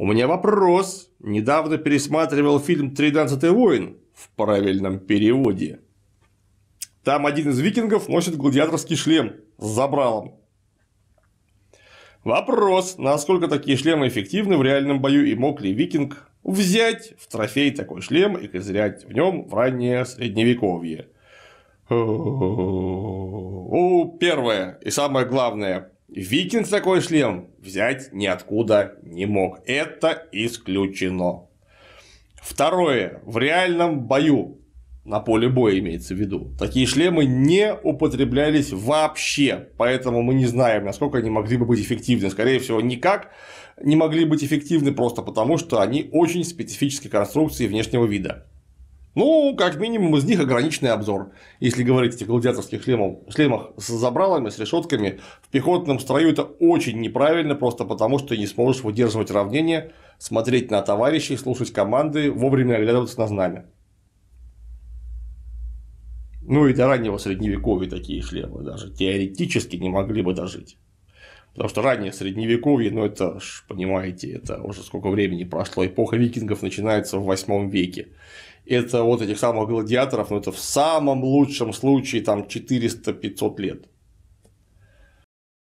У меня вопрос. Недавно пересматривал фильм «Тринадцатый воин» в правильном переводе. Там один из викингов носит гладиаторский шлем с забралом. Вопрос, насколько такие шлемы эффективны в реальном бою и мог ли викинг взять в трофей такой шлем и козырять в нем в раннее средневековье? Э, о, Первое и самое главное. Викинг такой шлем взять ниоткуда не мог. Это исключено. Второе. В реальном бою, на поле боя имеется в виду, такие шлемы не употреблялись вообще. Поэтому мы не знаем, насколько они могли бы быть эффективны. Скорее всего, никак не могли быть эффективны просто потому, что они очень специфической конструкции внешнего вида. Ну, как минимум, из них ограниченный обзор. Если говорить о этих гладиаторских шлемах, шлемах с забралами, с решетками, в пехотном строю это очень неправильно, просто потому что ты не сможешь выдерживать равнение, смотреть на товарищей, слушать команды, вовремя оглядываться на знамя. Ну и до раннего средневековья такие шлемы даже теоретически не могли бы дожить. Потому что раннее средневековье, ну это ж, понимаете, это уже сколько времени прошло, эпоха викингов начинается в 8 веке это вот этих самых гладиаторов, но это в самом лучшем случае там 400-500 лет.